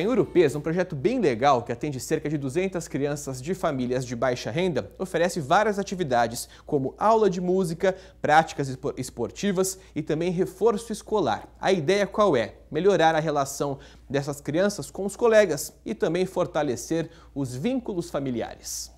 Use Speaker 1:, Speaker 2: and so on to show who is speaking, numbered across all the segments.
Speaker 1: Em Urupês, um projeto bem legal que atende cerca de 200 crianças de famílias de baixa renda oferece várias atividades, como aula de música, práticas esportivas e também reforço escolar. A ideia qual é? Melhorar a relação dessas crianças
Speaker 2: com os colegas e também fortalecer os vínculos familiares.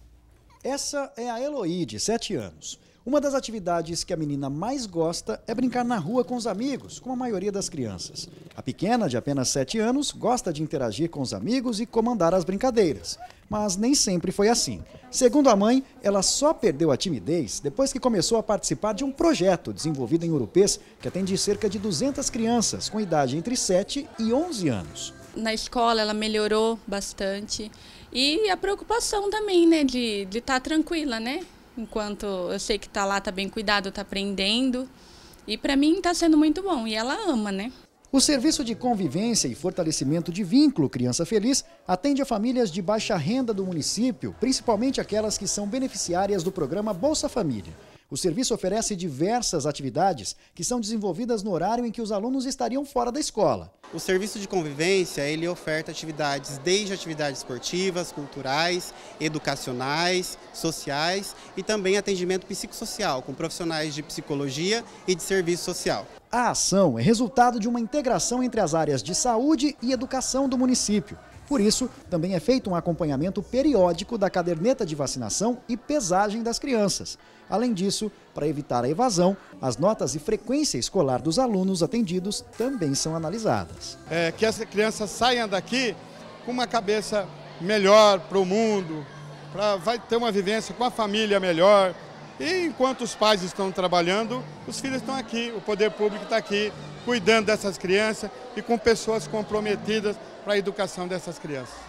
Speaker 2: Essa é a Eloíde, 7 anos. Uma das atividades que a menina mais gosta é brincar na rua com os amigos, como a maioria das crianças. A pequena, de apenas 7 anos, gosta de interagir com os amigos e comandar as brincadeiras. Mas nem sempre foi assim. Segundo a mãe, ela só perdeu a timidez depois que começou a participar de um projeto desenvolvido em Urupês que atende cerca de 200 crianças com idade entre 7 e 11 anos.
Speaker 3: Na escola ela melhorou bastante e a preocupação também, né, de estar tá tranquila, né? enquanto eu sei que tá lá, tá bem cuidado, tá aprendendo. E para mim tá sendo muito bom e ela ama, né?
Speaker 2: O serviço de convivência e fortalecimento de vínculo Criança Feliz atende a famílias de baixa renda do município, principalmente aquelas que são beneficiárias do programa Bolsa Família. O serviço oferece diversas atividades que são desenvolvidas no horário em que os alunos estariam fora da escola.
Speaker 4: O serviço de convivência, ele oferta atividades desde atividades esportivas, culturais, educacionais, sociais e também atendimento psicossocial com profissionais de psicologia e de serviço social.
Speaker 2: A ação é resultado de uma integração entre as áreas de saúde e educação do município. Por isso, também é feito um acompanhamento periódico da caderneta de vacinação e pesagem das crianças. Além disso, para evitar a evasão, as notas e frequência escolar dos alunos atendidos também são analisadas.
Speaker 5: É, que essa criança saia daqui com uma cabeça melhor para o mundo, pra, vai ter uma vivência com a família melhor. E enquanto os pais estão trabalhando, os filhos estão aqui, o poder público está aqui cuidando dessas crianças e com pessoas comprometidas para a educação dessas crianças.